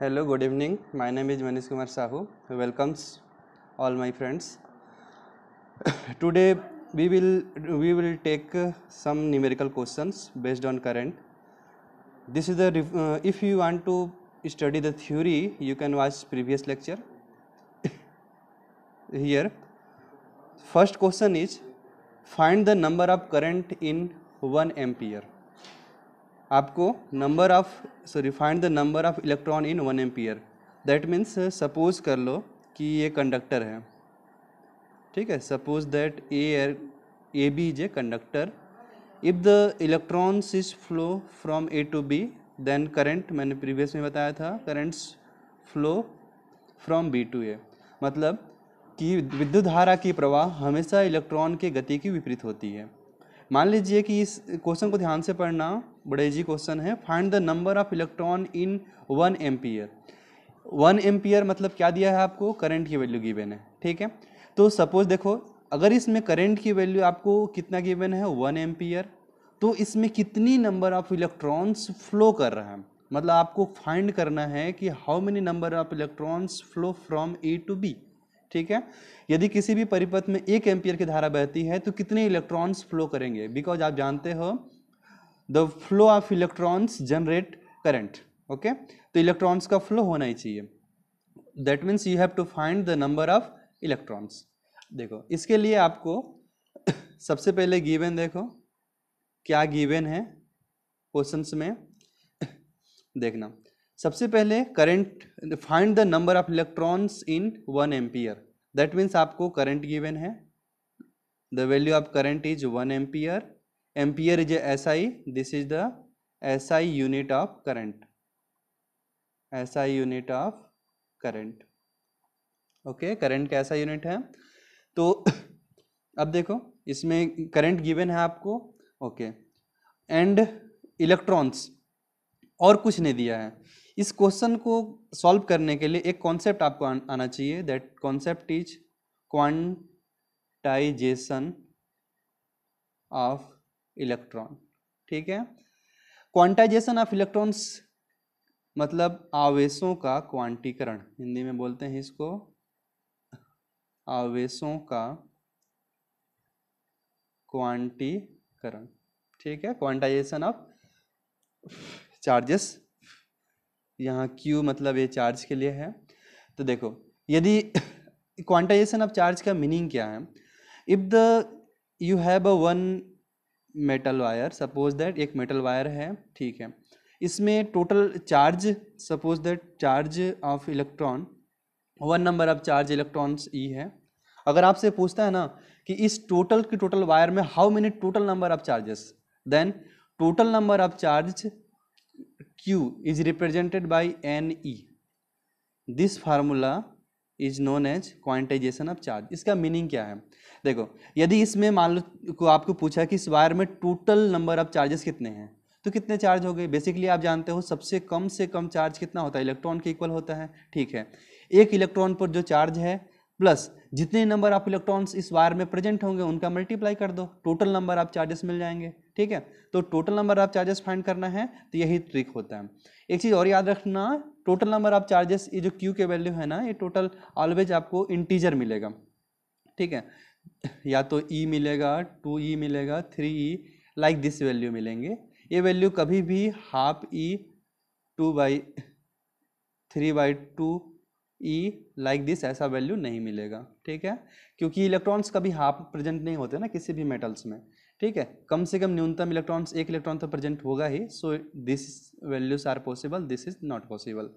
Hello, good evening. My name is Manish Kumar Sahu. Welcomes all my friends. Today we will we will take uh, some numerical questions based on current. This is the uh, if you want to study the theory, you can watch previous lecture. Here, first question is find the number of current in 1 ampere. आपको number of sorry find the number of electron in one ampere that means suppose कर लो कि ये conductor है ठीक है suppose that a wire A B is a conductor if the electrons is flow from A to B then current मैंने previous में बताया था currents flow from B to A मतलब कि विद्युत धारा की प्रवाह हमेशा इलेक्ट्रॉन के गति की विपरीत होती है मान लीजिए कि इस क्वेश्चन को ध्यान से पढ़ना बड़े इजी क्वेश्चन है find the number of electron in one ampere one ampere मतलब क्या दिया है आपको करंट की वैल्यू गिवन है ठीक है तो सपोज देखो अगर इसमें करंट की वैल्यू आपको कितना गिवन है वन एम्पियर तो इसमें कितनी नंबर ऑफ इलेक्ट्रॉन्स फ्लो कर रहा है मतलब आपको फाइंड करना है कि how many number of electrons flow from A to B ठीक है यदि किसी भी परिपथ में एक एम्पियर की धारा बहती है तो कितने इलेक्ट्रॉन्स फ्लो करेंगे बिकॉज आप जानते हो the flow of electrons generate current okay तो इलेक्ट्रॉन्स का फ्लो होना ही चाहिए that means you have to find the number of electrons देखो इसके लिए आपको सबसे पहले गिवन देखो क्या गिवन है क्वेश्चन में देखना सबसे पहले current find the number of electrons in one ampere that means आपको करंट गिवन है the value of current is one ampere ampere is S I this is the S I unit of current S I unit of current okay current का ऐसा unit है तो अब देखो इसमें current given है आपको ओके एंड इलेक्ट्रॉन्स और कुछ नहीं दिया है इस क्वेश्चन को सॉल्व करने के लिए एक कॉन्सेप्ट आपको आना चाहिए that concept is quantization of electron ठीक है क्वांटाइजेशन ऑफ इलेक्ट्रॉन्स मतलब आवेशों का क्वांटीकरण हिंदी में बोलते हैं इसको आवेशों का क्वांटीकरण ठीक है क्वांटाइजेशन ऑफ चार्जेस यहाँ Q मतलब ये चार्ज के लिए है तो देखो यदि क्वांटाइजेशन ऑफ चार्ज का मीनिंग क्या है if the you have a one metal wire suppose that एक मेटल वायर है ठीक है इसमें total charge suppose that charge of electron one number of charge electrons E है अगर आपसे पूछता है ना कि इस टोटल की टोटल वायर में how many total number of charges then total number of charge Q is represented by Ne. This formula is known as quantization of charge इसका मीनिंग क्या है देखो यदि इसमें मान लो को आपको पूछा कि इस वायर में टोटल नंबर ऑफ चार्जेस कितने हैं तो कितने चार्ज हो गए बेसिकली आप जानते हो सबसे कम से कम चार्ज कितना होता है इलेक्ट्रॉन के इक्वल होता है ठीक है एक इलेक्ट्रॉन पर जो चार्ज है प्लस जितने नंबर ऑफ इलेक्ट्रॉन्स इस वायर में प्रेजेंट होंगे उनका मल्टीप्लाई कर दो टोटल नंबर ऑफ चार्जेस मिल जाएंगे ठीक है तो total number of charges find करना है तो यही ट्रिक होता है एक चीज़ और याद रखना टोटल नंबर ऑफ चार्जेस ये जो क्यू के वैल्यू है ना ये टोटल ऑलवेज आपको इंटीजर मिलेगा ठीक है या तो ई e मिलेगा टू ई e मिलेगा three E like this value मिलेंगे ये वैल्यू कभी भी half E two by three by two E like this ऐसा वैल्यू नहीं मिलेगा ठीक है क्योंकि इलेक्ट्रॉन्स कभी हाफ प्रेजेंट नहीं होते ना किसी भी मेटल्स में ठीक है कम से कम न्यूनतम इलेक्ट्रॉन्स एक इलेक्ट्रॉन तो प्रेजेंट होगा ही so this values are possible this is not possible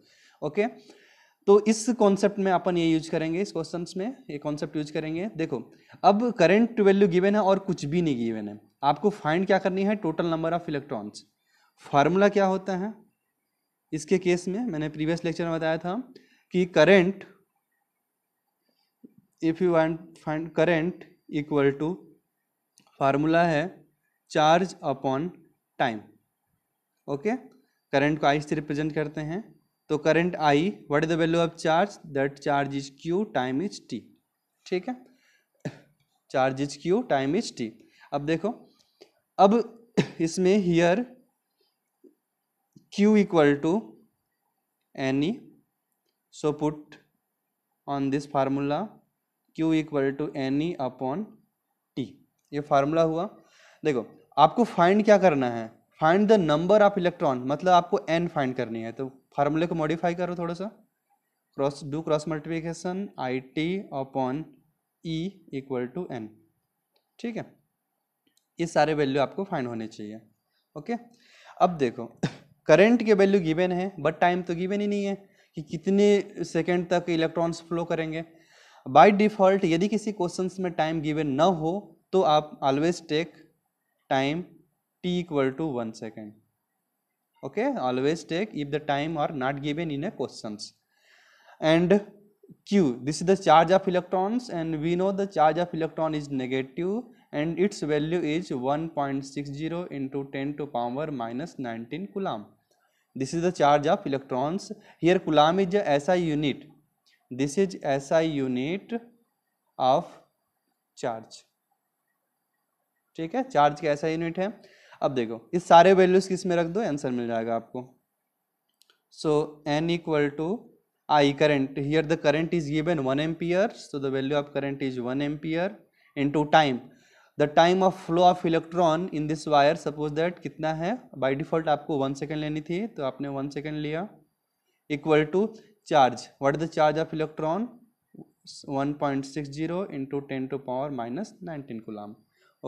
okay तो इस कॉन्सेप्ट में अपन ये यूज करेंगे इस क्वेश्चन में ये कॉन्सेप्ट यूज करेंगे देखो अब करेंट वैल्यू गिवेन है और कुछ भी नहीं गिवेन है आपको फाइंड क्या करनी है total number of electrons formula क्या होता है इसके केस में मैंने प्रीवियस लेक्चर में बताया था कि current if you want find current equal to formula है charge upon time okay current को आई से रिप्रेजेंट करते हैं तो current I what is the value of charge that charge is Q time is T ठीक है charge is Q time is T अब देखो अब इसमें here Q equal to N E so put on this formula Q equal to N E upon ये formula हुआ देखो आपको फाइंड क्या करना है find the number of electron मतलब आपको एन फाइंड करनी है तो फार्मूले को मॉडिफाई करो थोड़ा सा cross do cross multiplication I T upon E equal to N ठीक है ये सारे वैल्यू आपको फाइंड होने चाहिए ओके अब देखो करंट के वैल्यू गिवन है बट टाइम तो गिवन ही नहीं है कि कितने सेकेंड तक इलेक्ट्रॉन्स फ्लो करेंगे बाई डिफ़ॉल्ट यदि किसी क्वेश्चन में टाइम गिवन ना हो तो आप always take time T equal to one second okay always take if the time are not given in a question and Q this is the charge of electrons and we know the charge of electron is negative and its value is one point six zero into ten to power minus nineteen coulomb this is the charge of electrons here coulomb is SI unit this is SI unit of charge ठीक है charge का ऐसा unit है अब देखो इस सारे values किस में रख दो आंसर मिल जाएगा आपको so N equal to I current here the current is given one ampere so the value of current is one ampere to time the time of flow of electron in this wire suppose that कितना है by default आपको one second लेनी थी तो आपने one second लिया equal to charge what is the charge of electron one point six zero into ten to power minus nineteen coulomb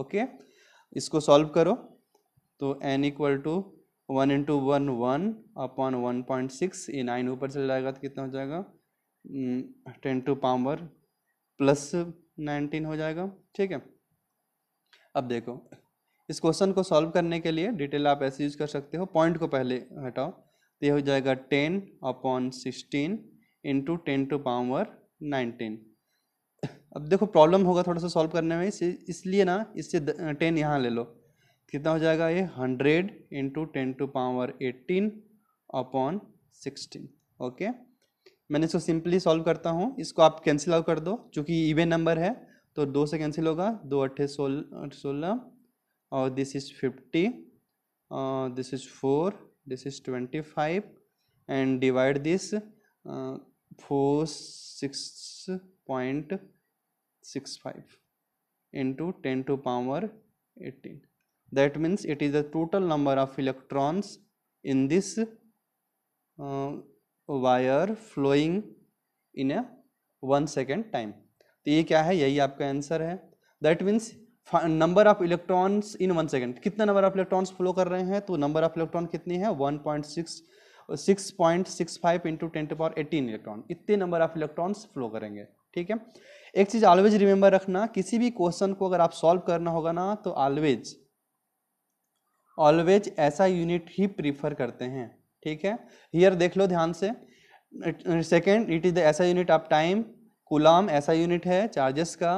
okay इसको solve करो तो N equal to one into one one upon one point six ये nine ऊपर चल जाएगा तो कितना हो जाएगा ten to power plus nineteen हो जाएगा ठीक है अब देखो इस क्वेश्चन को सॉल्व करने के लिए डिटेल आप ऐसे यूज कर सकते हो पॉइंट को पहले हटाओ तो ये हो जाएगा ten upon sixteen into ten to power nineteen अब देखो प्रॉब्लम होगा थोड़ा सा सॉल्व करने में इसे इसलिए ना इससे टेन यहाँ ले लो कितना हो जाएगा ये hundred into ten to power eighteen upon sixteen okay मैंने इसको सिंपली सॉल्व करता हूँ इसको आप कैंसिल आउट कर दो क्योंकि इवेन नंबर है तो दो से कैंसिल होगा दो अट्ठे सोलह सोलह और this is fifty this is four this is twenty five and divide this four six point six five into ten to power eighteen that means it is the total number of electrons in this wire flowing in a one second time तो ये क्या है यही आपका answer है that means number of electrons in one second कितना number of electrons flow कर रहे हैं तो नंबर ऑफ इलेक्ट्रॉन कितनी है one point six six point six five into ten to power eighteen electron इतने नंबर ऑफ इलेक्ट्रॉन्स फ्लो करेंगे ठीक है एक चीज ऑलवेज रिमेंबर रखना किसी भी क्वेश्चन को अगर आप सॉल्व करना होगा ना तो ऑलवेज ऑलवेज ऐसा यूनिट ही प्रीफर करते हैं ठीक है हियर देख लो ध्यान से second it is the SI unit of time coulomb SI unit है चार्जेस का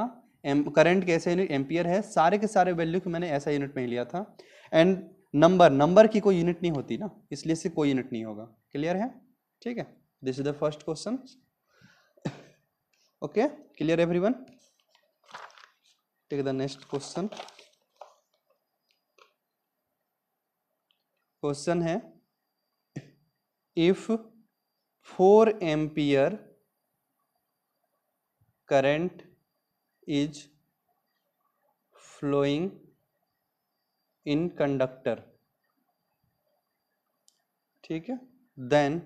एम करंट के यूनिट एम्पियर है सारे के सारे वैल्यू को मैंने ऐसा यूनिट में लिया था एंड नंबर नंबर की कोई यूनिट नहीं होती ना इसलिए से कोई यूनिट नहीं होगा क्लियर है ठीक है this is the first question okay clear everyone the the next question है if four ampere current is flowing in conductor ठीक है then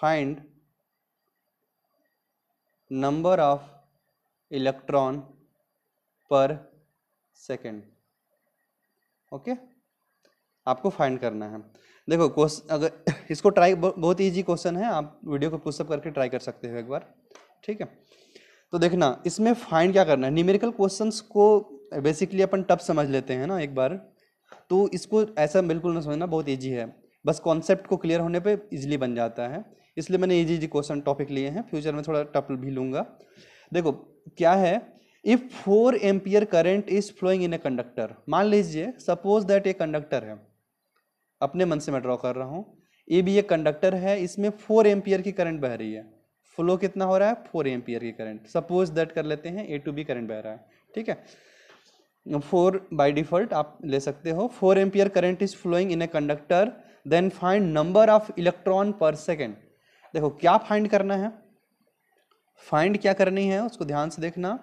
find number of electron per second okay आपको find करना है देखो क्वेश्चन अगर इसको try बहुत इजी क्वेश्चन है आप वीडियो को पुस्तक करके ट्राई कर सकते हो एक बार ठीक है तो देखना इसमें फाइंड क्या करना है न्यूमेरिकल क्वेश्चंस को बेसिकली अपन टफ समझ लेते हैं ना एक बार तो इसको ऐसा बिल्कुल ना समझना बहुत ईजी है बस कॉन्सेप्ट को क्लियर होने पे इजीली बन जाता है इसलिए मैंने इजी इजी क्वेश्चन टॉपिक लिए हैं फ्यूचर में थोड़ा टप भी लूँगा देखो क्या है if four ampere current is flowing in a conductor मान लीजिए सपोज दैट ए कंडक्टर है अपने मन से मैं ड्रॉ कर रहा हूँ ये भी एक कंडक्टर है इसमें फोर एम्पियर की करंट बह रही है फ्लो कितना हो रहा है फोर एम्पियर की करंट सपोज दैट कर लेते हैं ए टू बी करंट बह रहा है ठीक है फोर बाई डिफॉल्ट आप ले सकते हो four ampere current is flowing in a conductor then find number of electron per second देखो क्या फाइंड करना है फाइंड क्या करनी है उसको ध्यान से देखना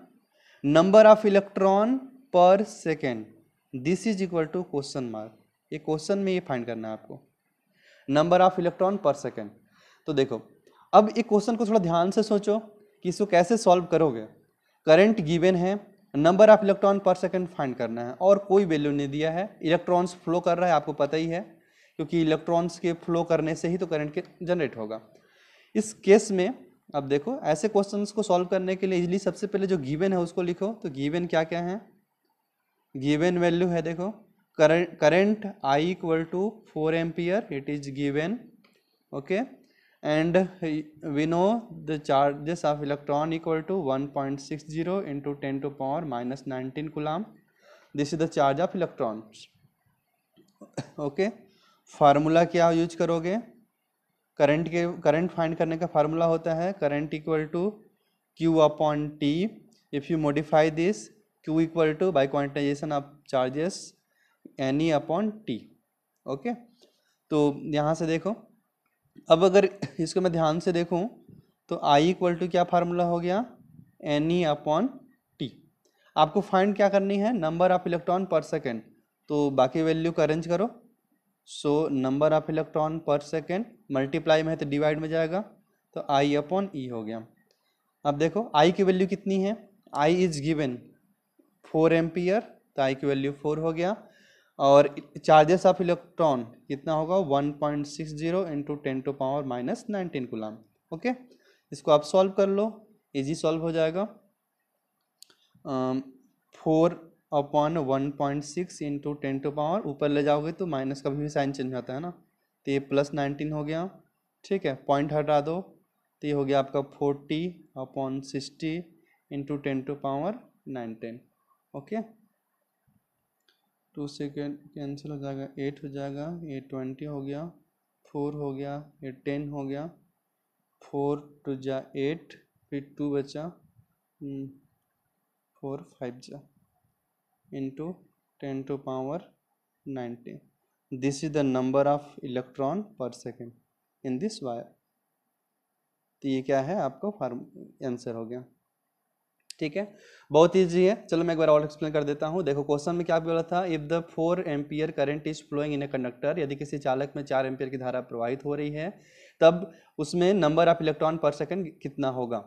number of electron per second this is equal to question mark ये क्वेश्चन में ये फाइंड करना है आपको number of electron per second तो देखो अब एक क्वेश्चन को थोड़ा ध्यान से सोचो कि इसको कैसे सॉल्व करोगे करंट गिवन है number of electron per second find करना है और कोई वैल्यू नहीं दिया है इलेक्ट्रॉन्स फ्लो कर रहा है आपको पता ही है क्योंकि इलेक्ट्रॉन्स के फ्लो करने से ही तो करंट के जनरेट होगा इस केस में अब देखो ऐसे क्वेश्चंस को सॉल्व करने के लिए इजली सबसे पहले जो गिवन है उसको लिखो तो गिवन क्या क्या है गिवन वैल्यू है देखो current current I equal to four ampere it is given okay and the charges of electron equal to one point six zero into ten to power minus nineteen coulomb this is the charge of electron okay formula क्या use करोगे current के current find करने का formula होता है current equal to Q upon T if you modify this Q equal to by quantization of charges N E upon T okay तो यहाँ से देखो अब अगर इसको मैं ध्यान से देखूँ तो आई इक्वल टू क्या फार्मूला हो गया एन ई अपॉन टी आपको फाइंड क्या करनी है number of electron per second तो बाकी वैल्यू अरेंज करो so number of electron per second multiply में है तो डिवाइड में जाएगा तो आई अपॉन ई e हो गया अब देखो आई की वैल्यू कितनी है I is given four ampere तो आई की वैल्यू फोर हो गया और चार्जेस ऑफ इलेक्ट्रॉन कितना होगा one point six zero into ten to power minus nineteen coulomb okay इसको आप सॉल्व कर लो इजी सॉल्व हो जाएगा four upon one point six into ten to power ऊपर ले जाओगे तो माइनस का भी साइन चेंज होता है ना तो ये प्लस नाइनटीन हो गया ठीक है पॉइंट हटा दो तो ये हो गया आपका forty upon sixty into ten to power nineteen okay two second cancel हो जाएगा एट हो जाएगा ये ट्वेंटी हो गया फोर हो गया ये टेन हो गया फोर टू जा एट फिर टू बचा फोर हम्म, फाइव जा into 10 to power nineteen this is the number of electron per second in this wire तो ये क्या है आपको फार्म आंसर हो गया ठीक है बहुत ईजी है चलो मैं एक बार और एक्सप्लेन कर देता हूँ देखो क्वेश्चन में क्या बोला था if the four ampere current is flowing in a conductor यदि किसी चालक में चार एम्पियर की धारा प्रवाहित हो रही है तब उसमें number of electron per second कितना होगा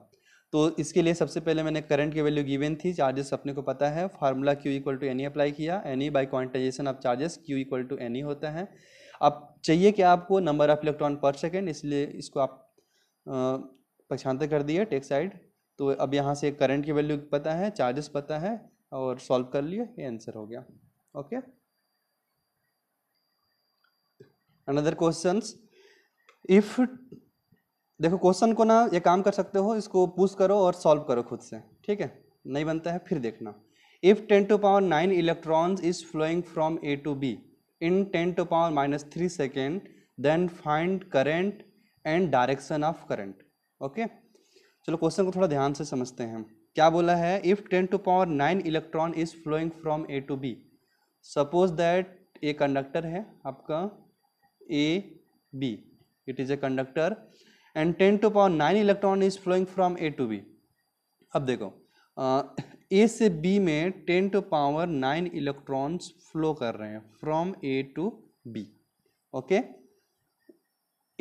तो इसके लिए सबसे पहले मैंने करंट की वैल्यू गिवन थी चार्जेस अपने को पता है formula Q equal to N E apply किया N E by by quantization of charges Q equal to N E होता है अब चाहिए कि आपको number of electron per second इसलिए इसको आप पक्षांतर कर दिए टेक साइड तो अब यहाँ से करंट की वैल्यू पता है चार्जेस पता है और सॉल्व कर लिए ये आंसर हो गया ओके अनदर क्वेश्चंस इफ़ देखो क्वेश्चन को ना ये काम कर सकते हो इसको पूछ करो और सॉल्व करो खुद से ठीक है नहीं बनता है फिर देखना if ten to power nine electrons is flowing from A to B in ten to power minus three second then find current and direction of current okay चलो क्वेश्चन को थोड़ा ध्यान से समझते हैं क्या बोला है if ten to power nine electron is flowing from A to B suppose that a conductor है आपका A B it is a conductor and ten to power nine electron is flowing from A to B अब देखो A से B में ten to power nine electrons flow कर रहे हैं from A to B okay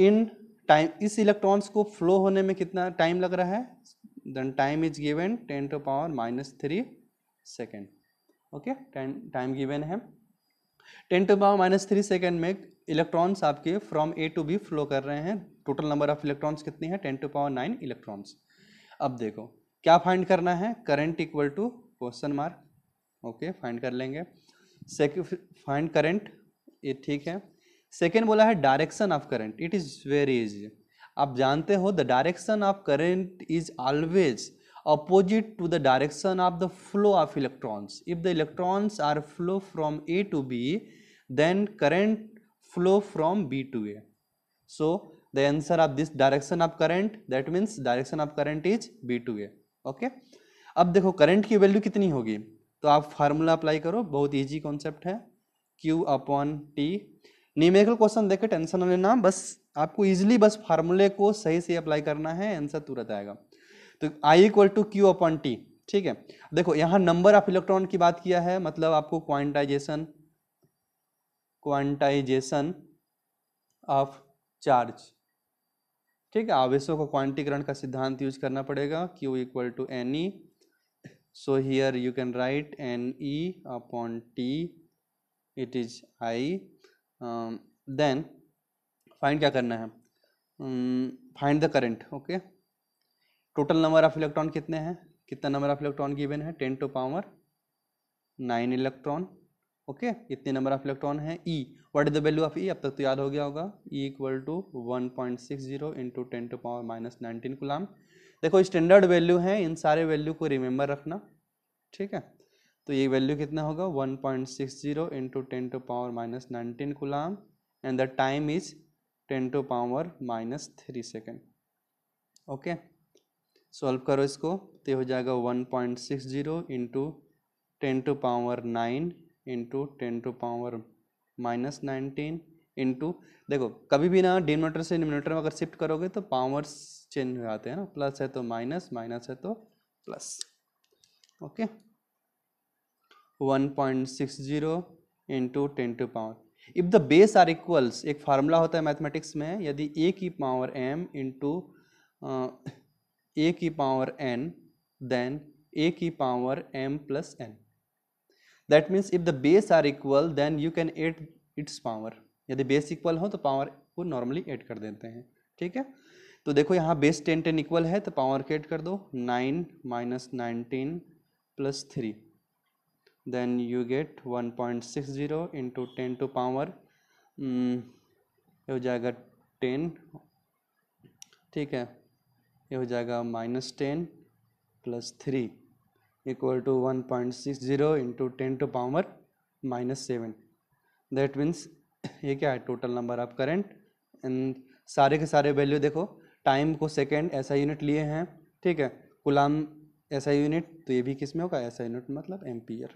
in time इस electrons को flow होने में कितना टाइम लग रहा है then time is given ten to power minus three second okay time time given है ten to power minus three second में इलेक्ट्रॉन्स आपके from A to B flow कर रहे हैं टोटल नंबर ऑफ इलेक्ट्रॉन्स कितनी है ten to power nine electrons अब देखो क्या फाइंड करना है current equal to question mark okay find कर लेंगे फाइंड करंट ये ठीक है सेकेंड बोला है direction of current it is very easy आप जानते हो the direction of current is always opposite to the direction of the flow of electrons if the electrons are flow from A to B then current flow from B to A so the answer of this direction of current that means direction of current is B to A okay अब देखो current की value कितनी होगी तो आप formula apply करो बहुत easy concept है Q upon T numerical question देखे टेंशन लेना बस आपको इजीली बस फार्मूले को सही से अप्लाई करना है आंसर तुरंत आएगा तो I equal to Q upon T ठीक है देखो यहाँ नंबर ऑफ इलेक्ट्रॉन की बात किया है मतलब आपको क्वांटाइजेशन क्वांटाइजेशन ऑफ चार्ज ठीक है आवेशों को क्वांटीकरण का सिद्धांत यूज करना पड़ेगा Q equal to N E so here you can write N E upon T it is I then find क्या करना है find the current okay total number of electron कितने हैं कितना नंबर ऑफ इलेक्ट्रॉन गिवन है ten to power nine electron okay इतने number of electron है E what is the value of E अब तक तो याद हो गया होगा E equal to one point six zero into ten to power minus nineteen coulomb देखो स्टैंडर्ड वैल्यू है इन सारे वैल्यू को रिमेंबर रखना ठीक है तो ये वैल्यू कितना होगा one point six zero into ten to power minus nineteen coulomb and the time is ten to power minus three second okay solve करो इसको तो हो जाएगा one point six zero into ten to power nine into ten to power minus nineteen into देखो कभी भी ना denominator से डिनोमीटर में अगर शिफ्ट करोगे तो पावर्स चेंज हो जाते हैं ना प्लस है तो माइनस माइनस है तो plus okay one point six zero into ten to power if the base are equals एक फार्मूला होता है मैथमेटिक्स में यदि ए की पावर एम इंटू ए की पावर एन देन ए की power M plus N that means if the base are equal then you can add its power यदि base equal हो तो पावर को नॉर्मली एड कर देते हैं ठीक है तो देखो यहाँ बेस टेन टेन इक्वल है तो पावर के एड कर दो nine minus nineteen plus three then you get one point six zero into ten to power ये हो जाएगा टेन ठीक है ये हो जाएगा minus ten plus three equal to 1.60 into 10 to power minus 7 that means ये क्या है total number of current and सारे के सारे वैल्यू देखो टाइम को सेकेंड ऐसा यूनिट लिए हैं ठीक है गुलाम ऐसा यूनिट तो ये भी किस में होगा ऐसा यूनिट मतलब ampere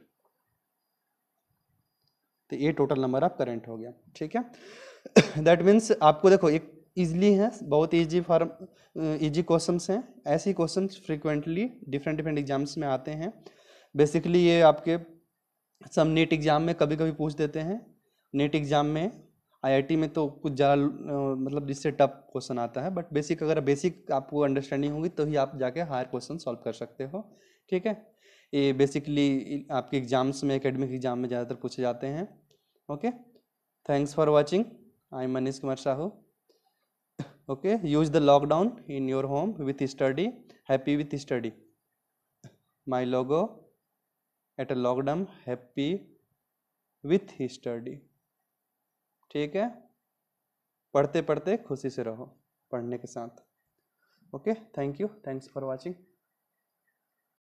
तो ये टोटल नंबर ऑफ current हो गया ठीक है दैट मीन्स आपको देखो एक ईजली हैं बहुत ईजी फॉर्म ईजी क्वेश्चन हैं ऐसे question frequently different different exams में आते हैं बेसिकली ये आपके सब नेट एग्ज़ाम में कभी कभी पूछ देते हैं नेट एग्ज़ाम में आईआईटी में तो कुछ ज़्यादा uh, मतलब जिससे टफ क्वेश्चन आता है बट बेसिक अगर बेसिक आपको अंडरस्टैंडिंग होगी तो ही आप जाके हायर क्वेश्चन सॉल्व कर सकते हो ठीक है ये बेसिकली आपके एग्ज़ाम्स में एकेडमिक एग्ज़ाम में ज़्यादातर पूछे जाते हैं okay thanks for watching I am Manish Kumar Sahu okay use the lockdown in your home with study happy with study my logo at a lockdown happy with study ठीक है पढ़ते पढ़ते खुशी से रहो पढ़ने के साथ okay thank you thanks for watching